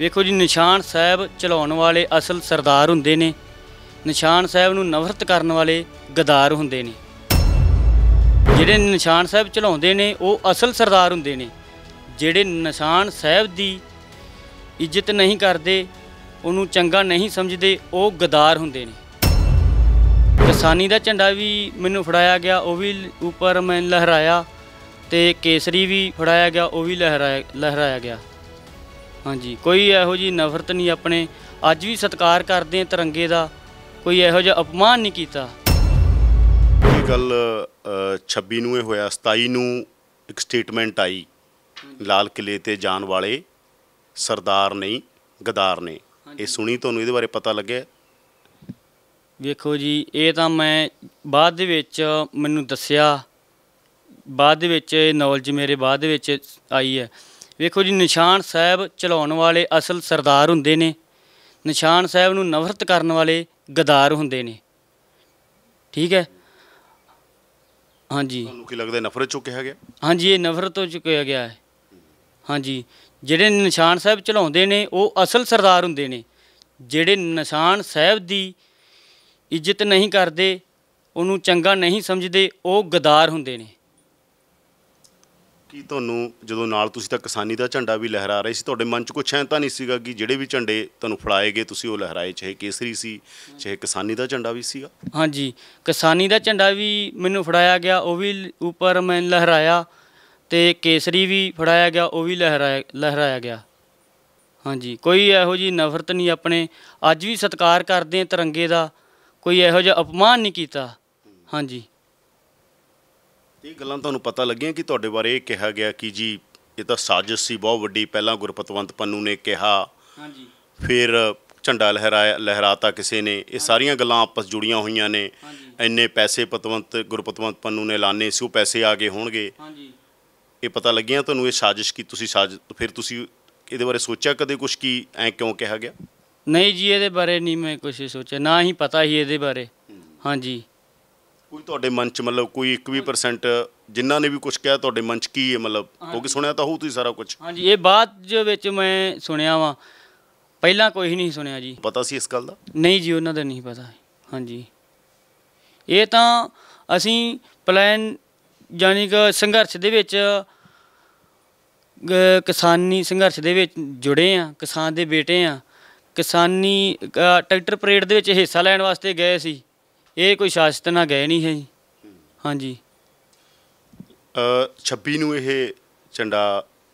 ਵੇਖੋ ਜੀ ਨਿਸ਼ਾਨ ਸਾਹਿਬ ਚਲਾਉਣ ਵਾਲੇ ਅਸਲ ਸਰਦਾਰ ਹੁੰਦੇ ਨੇ ਨਿਸ਼ਾਨ ਸਾਹਿਬ ਨੂੰ ਨਫ਼ਰਤ ਕਰਨ ਵਾਲੇ ਗਦਾਰ ਹੁੰਦੇ ਨੇ ਜਿਹੜੇ ਨਿਸ਼ਾਨ ਸਾਹਿਬ ਚਲਾਉਂਦੇ ਨੇ ਉਹ ਅਸਲ ਸਰਦਾਰ ਹੁੰਦੇ ਨੇ ਜਿਹੜੇ ਨਿਸ਼ਾਨ ਸਾਹਿਬ ਦੀ ਇੱਜ਼ਤ ਨਹੀਂ ਕਰਦੇ ਉਹਨੂੰ ਚੰਗਾ ਨਹੀਂ ਸਮਝਦੇ ਉਹ ਗਦਾਰ ਹੁੰਦੇ ਨੇ ਕਿਸਾਨੀ ਦਾ ਝੰਡਾ ਵੀ ਮੈਨੂੰ ਫੜਾਇਆ ਗਿਆ ਉਹ ਵੀ ਉੱਪਰ ਮੈਂ ਲਹਿਰਾਇਆ ਤੇ ਕੇਸਰੀ ਵੀ ਫੜਾਇਆ ਗਿਆ ਉਹ ਵੀ ਲਹਿਰਾਇਆ ਲਹਿਰਾਇਆ ਗਿਆ ਹਾਂਜੀ ਕੋਈ ਇਹੋ ਜੀ ਨਫ਼ਰਤ ਨਹੀਂ ਆਪਣੇ ਅੱਜ ਵੀ ਸਤਿਕਾਰ ਕਰਦੇ ਆ ਤਿਰੰਗੇ ਦਾ ਕੋਈ ਇਹੋ ਜਿਹਾ ਅਪਮਾਨ ਨਹੀਂ ਕੀਤਾ ਇਹ ਗੱਲ 26 ਨੂੰ ਇਹ ਹੋਇਆ 27 ਨੂੰ ਇੱਕ ਸਟੇਟਮੈਂਟ ਆਈ ਲਾਲ ਕਿਲੇ ਤੇ ਜਾਣ ਵਾਲੇ ਸਰਦਾਰ ਨਹੀਂ ਗਦਾਰ ਨੇ ਇਹ ਸੁਣੀ ਤੁਹਾਨੂੰ ਇਹਦੇ ਬਾਰੇ ਪਤਾ ਲੱਗਿਆ ਵੇਖੋ ਜੀ ਇਹ ਤਾਂ ਮੈਂ ਬਾਅਦ ਦੇ ਵਿੱਚ ਮੈਨੂੰ ਦੱਸਿਆ ਬਾਅਦ ਦੇ ਵਿੱਚ ਇਹ ਨੌਲੇਜ ਮੇਰੇ ਬਾਅਦ ਦੇ ਵਿੱਚ ਆਈ ਹੈ ਵੇਖੋ ਜੀ ਨਿਸ਼ਾਨ ਸਾਹਿਬ ਚਲਾਉਣ ਵਾਲੇ ਅਸਲ ਸਰਦਾਰ ਹੁੰਦੇ ਨੇ ਨਿਸ਼ਾਨ ਸਾਹਿਬ ਨੂੰ ਨਫ਼ਰਤ ਕਰਨ ਵਾਲੇ ਗਦਾਰ ਹੁੰਦੇ ਨੇ ਠੀਕ ਹੈ ਹਾਂਜੀ ਤੁਹਾਨੂੰ ਕੀ ਲੱਗਦਾ ਨਫ਼ਰਤ ਚੋਂ ਕਿਹਾ ਗਿਆ ਹਾਂਜੀ ਇਹ ਨਫ਼ਰਤ ਤੋਂ ਚੁੱਕਿਆ ਗਿਆ ਹੈ ਹਾਂਜੀ ਜਿਹੜੇ ਨਿਸ਼ਾਨ ਸਾਹਿਬ ਚਲਾਉਂਦੇ ਨੇ ਉਹ ਅਸਲ ਸਰਦਾਰ ਹੁੰਦੇ ਨੇ ਜਿਹੜੇ ਨਿਸ਼ਾਨ ਸਾਹਿਬ ਦੀ ਇੱਜ਼ਤ ਨਹੀਂ ਕਰਦੇ ਉਹਨੂੰ ਚੰਗਾ ਨਹੀਂ ਸਮਝਦੇ ਉਹ ਗਦਾਰ ਹੁੰਦੇ ਨੇ ਕੀ ਤੁਹਾਨੂੰ ਜਦੋਂ ਨਾਲ ਤੁਸੀਂ ਤਾਂ ਕਿਸਾਨੀ ਦਾ ਝੰਡਾ ਵੀ ਲਹਿਰਾ ਰਹੇ ਸੀ ਤੁਹਾਡੇ ਮਨ 'ਚ ਕੋਈ ਐਂ ਤਾਂ ਨਹੀਂ ਸੀਗਾ ਕਿ ਜਿਹੜੇ ਵੀ ਝੰਡੇ ਤੁਹਾਨੂੰ ਫੜਾਏ ਗਏ ਤੁਸੀਂ ਉਹ ਲਹਿਰਾਏ ਚਾਹੇ ਕੇਸਰੀ ਸੀ ਚਾਹੇ ਕਿਸਾਨੀ ਦਾ ਝੰਡਾ ਵੀ ਸੀਗਾ ਹਾਂਜੀ ਕਿਸਾਨੀ ਦਾ ਝੰਡਾ ਵੀ ਮੈਨੂੰ ਫੜਾਇਆ ਗਿਆ ਉਹ ਵੀ ਉੱਪਰ ਮੈਂ ਲਹਿਰਾਇਆ ਤੇ ਕੇਸਰੀ ਵੀ ਫੜਾਇਆ ਗਿਆ ਉਹ ਵੀ ਲਹਿਰਾਇਆ ਲਹਿਰਾਇਆ ਗਿਆ ਹਾਂਜੀ ਕੋਈ ਇਹੋ ਜੀ ਨਫ਼ਰਤ ਨਹੀਂ ਆਪਣੇ ਅੱਜ ਵੀ ਸਤਿਕਾਰ ਕਰਦੇ ਆ ਤਿਰੰਗੇ ਦਾ ਕੋਈ ਇਹੋ ਜਿਹਾ ਅਪਮਾਨ ਨਹੀਂ ਕੀਤਾ ਹਾਂਜੀ ਤੇ ਇਹ ਗੱਲਾਂ ਤੁਹਾਨੂੰ ਪਤਾ ਲੱਗੀਆਂ ਕਿ ਤੁਹਾਡੇ ਬਾਰੇ ਇਹ ਕਿਹਾ ਗਿਆ ਕਿ ਜੀ ਇਹ ਤਾਂ ਸਾਜ਼ਿਸ਼ ਸੀ ਬਹੁਤ ਵੱਡੀ ਪਹਿਲਾਂ ਗੁਰਪਤਵੰਤ ਪੰਨੂ ਨੇ ਕਿਹਾ ਹਾਂਜੀ ਫਿਰ ਝੰਡਾ ਲਹਿਰਾਇਆ ਲਹਿਰਾਤਾ ਕਿਸੇ ਨੇ ਇਹ ਸਾਰੀਆਂ ਗੱਲਾਂ ਆਪਸ ਜੁੜੀਆਂ ਹੋਈਆਂ ਨੇ ਇੰਨੇ ਪੈਸੇ ਪਤਵੰਤ ਗੁਰਪਤਵੰਤ ਪੰਨੂ ਨੇ ਲਾਣੇ ਸੀ ਉਹ ਪੈਸੇ ਆ ਗਏ ਹੋਣਗੇ ਹਾਂਜੀ ਇਹ ਪਤਾ ਲੱਗਿਆ ਤੁਹਾਨੂੰ ਇਹ ਸਾਜ਼ਿਸ਼ ਕੀ ਤੁਸੀਂ ਸਾਜ਼ ਫਿਰ ਤੁਸੀਂ ਇਹਦੇ ਬਾਰੇ ਸੋਚਿਆ ਕਦੇ ਕੁਝ ਕੀ ਐ ਕਿਉਂ ਕਿਹਾ ਗਿਆ ਨਹੀਂ ਜੀ ਇਹਦੇ ਬਾਰੇ ਨਹੀਂ ਮੈਂ ਕੁਝ ਸੋਚਿਆ ਨਾ ਹੀ ਪਤਾ ਹੀ ਇਹਦੇ ਬਾਰੇ ਹਾਂਜੀ ਕੋਈ ਤੁਹਾਡੇ ਮਨ ਚ ਮਤਲਬ ਕੋਈ 1% ਜਿਨ੍ਹਾਂ ਨੇ ਵੀ ਕੁਝ ਕਿਹਾ ਤੁਹਾਡੇ ਮਨ ਚ ਕੀ ਹੈ ਮਤਲਬ ਕਿਉਂਕਿ ਸੁਣਿਆ ਤਾਂ ਹੋਊ ਤੁਸੀਂ ਸਾਰਾ ਕੁਝ ਹਾਂਜੀ ਇਹ ਬਾਤ ਜੋ ਵਿੱਚ ਮੈਂ ਸੁਣਿਆ ਵਾਂ ਪਹਿਲਾਂ ਕੋਈ ਨਹੀਂ ਸੁਣਿਆ ਜੀ ਪਤਾ ਸੀ ਇਸ ਗੱਲ ਦਾ ਨਹੀਂ ਜੀ ਉਹਨਾਂ ਦਾ ਨਹੀਂ ਪਤਾ ਹਾਂਜੀ ਇਹ ਤਾਂ ਅਸੀਂ ਪਲਾਨ ਯਾਨੀ ਕਿ ਸੰਘਰਸ਼ ਦੇ ਵਿੱਚ ਕਿਸਾਨੀ ਸੰਘਰਸ਼ ਦੇ ਵਿੱਚ ਜੁੜੇ ਆ ਕਿਸਾਨ ਦੇ ਬੇਟੇ ਆ ਕਿਸਾਨੀ ਟਰੈਕਟਰ ਪਰੇਡ ਦੇ ਵਿੱਚ ਹਿੱਸਾ ਲੈਣ ਵਾਸਤੇ ਗਏ ਸੀ ਇਹ ਕੋਈ ਸ਼ਾਸਤ ਨਾ ਗਏ ਨਹੀਂ ਹੈ ਜੀ ਹਾਂਜੀ 26 ਨੂੰ ਇਹ ਝੰਡਾ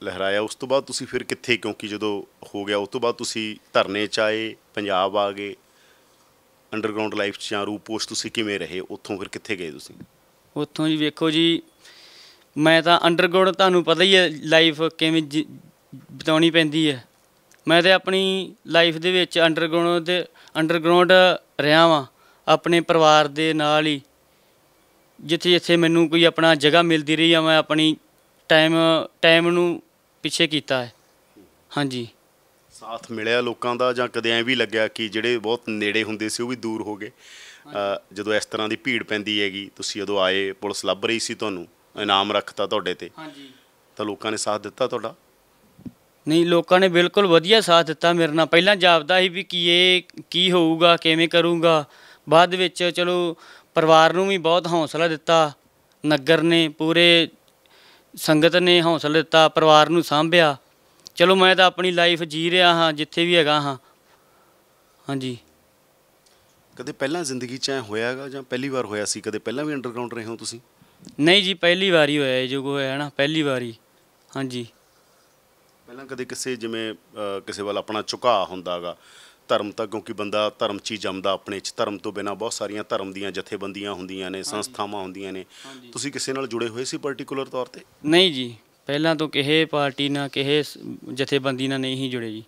ਲਹਿਰਾਇਆ ਉਸ ਤੋਂ ਬਾਅਦ ਤੁਸੀਂ ਫਿਰ ਕਿੱਥੇ ਕਿਉਂਕਿ ਜਦੋਂ ਹੋ ਗਿਆ ਉਸ ਤੋਂ ਬਾਅਦ ਤੁਸੀਂ ਧਰਨੇ ਚ ਆਏ ਪੰਜਾਬ ਆ ਗਏ ਅੰਡਰਗਰਾਉਂਡ ਲਾਈਫ ਚ ਜਾਂ ਰੂਪ ਤੁਸੀਂ ਕਿਵੇਂ ਰਹੇ ਉੱਥੋਂ ਫਿਰ ਕਿੱਥੇ ਗਏ ਤੁਸੀਂ ਉੱਥੋਂ ਜੀ ਵੇਖੋ ਜੀ ਮੈਂ ਤਾਂ ਅੰਡਰਗਰਾਉਂਡ ਤੁਹਾਨੂੰ ਪਤਾ ਹੀ ਹੈ ਲਾਈਫ ਕਿਵੇਂ ਬਿਤਾਉਣੀ ਪੈਂਦੀ ਹੈ ਮੈਂ ਤੇ ਆਪਣੀ ਲਾਈਫ ਦੇ ਵਿੱਚ ਅੰਡਰਗਰਾਉਂਡ ਦੇ ਅੰਡਰਗਰਾਉਂਡ ਰਿਹਾ ਵਾਂ ਆਪਣੇ ਪਰਿਵਾਰ ਦੇ ਨਾਲ ਹੀ ਜਿੱਥੇ ਜਿੱਥੇ ਮੈਨੂੰ ਕੋਈ ਆਪਣਾ ਜਗ੍ਹਾ ਮਿਲਦੀ ਰਹੀ ਆ ਮੈਂ ਆਪਣੀ ਟਾਈਮ ਟਾਈਮ ਨੂੰ ਪਿੱਛੇ ਕੀਤਾ ਹੈ ਹਾਂਜੀ ਸਾਥ ਮਿਲਿਆ ਲੋਕਾਂ ਦਾ ਜਾਂ ਕਦੇ ਐ ਵੀ ਲੱਗਿਆ ਕਿ ਜਿਹੜੇ ਬਹੁਤ ਨੇੜੇ ਹੁੰਦੇ ਸੀ ਉਹ ਵੀ ਦੂਰ ਹੋ ਗਏ ਜਦੋਂ ਇਸ ਤਰ੍ਹਾਂ ਦੀ ਭੀੜ ਪੈਂਦੀ ਹੈਗੀ ਤੁਸੀਂ ਉਦੋਂ ਆਏ ਪੁਲਿਸ ਲੱਭ ਰਹੀ ਸੀ ਤੁਹਾਨੂੰ ਇਨਾਮ ਰੱਖਤਾ ਤੁਹਾਡੇ ਤੇ ਹਾਂਜੀ ਤਾਂ ਲੋਕਾਂ ਨੇ ਸਾਥ ਦਿੱਤਾ ਤੁਹਾਡਾ ਨਹੀਂ ਲੋਕਾਂ ਨੇ ਬਿਲਕੁਲ ਵਧੀਆ ਸਾਥ ਦਿੱਤਾ ਮੇਰੇ ਨਾਲ ਪਹਿਲਾਂ ਜਾਪਦਾ ਸੀ ਵੀ ਕੀ ਇਹ ਕੀ ਹੋਊਗਾ ਕਿਵੇਂ ਕਰੂੰਗਾ ਬਾਅਦ ਵਿੱਚ ਚਲੋ ਪਰਿਵਾਰ ਨੂੰ ਵੀ ਬਹੁਤ ਹੌਸਲਾ ਦਿੱਤਾ ਨਗਰ ਨੇ ਪੂਰੇ ਸੰਗਤ ਨੇ ਹੌਸਲਾ ਦਿੱਤਾ ਪਰਿਵਾਰ ਨੂੰ ਸਾਂਭਿਆ ਚਲੋ ਮੈਂ ਤਾਂ ਆਪਣੀ ਲਾਈਫ ਜੀ ਰਿਹਾ ਹਾਂ ਜਿੱਥੇ ਵੀ ਹੈਗਾ ਹਾਂ ਹਾਂਜੀ ਕਦੇ ਪਹਿਲਾਂ ਜ਼ਿੰਦਗੀ 'ਚ ਐ ਹੋਇਆਗਾ ਜਾਂ ਪਹਿਲੀ ਵਾਰ ਹੋਇਆ ਸੀ ਕਦੇ ਪਹਿਲਾਂ ਵੀ ਅੰਡਰਗਰਾਉਂਡ ਰਹੇ ਹੋ ਤੁਸੀਂ ਨਹੀਂ ਜੀ ਪਹਿਲੀ ਵਾਰ ਹੀ ਹੋਇਆ ਇਹ ਜੋ ਹੋਇਆ ਹੈ ਨਾ ਪਹਿਲੀ ਵਾਰੀ ਹਾਂਜੀ ਪਹਿਲਾਂ ਕਦੇ ਕਿਸੇ ਜਿਵੇਂ ਕਿਸੇ ਵੱਲ ਆਪਣਾ ਝੁਕਾਅ ਹੁੰਦਾਗਾ ਧਰਮ ਤਾਂ ਕਿਉਂਕਿ ਬੰਦਾ ਧਰਮ 'ਚ ਹੀ ਜੰਮਦਾ ਆਪਣੇ 'ਚ ਧਰਮ ਤੋਂ ਬਿਨਾ ਬਹੁਤ ਸਾਰੀਆਂ ਧਰਮ ਦੀਆਂ ਜਥੇਬੰਦੀਆਂ ਹੁੰਦੀਆਂ ਨੇ ਸੰਸਥਾਵਾਂ ਹੁੰਦੀਆਂ ਨੇ ਤੁਸੀਂ ਕਿਸੇ ਨਾਲ ਜੁੜੇ ਹੋਏ ਸੀ ਪਾਰਟਿਕੂਲਰ ਤੌਰ ਤੇ ਨਹੀਂ ਜੀ ਪਹਿਲਾਂ ਤੋਂ ਕਿਸੇ ਪਾਰਟੀ ਨਾਲ ਕਿਸੇ ਜਥੇਬੰਦੀ ਨਾਲ ਨਹੀਂ ਜੁੜੇ ਜੀ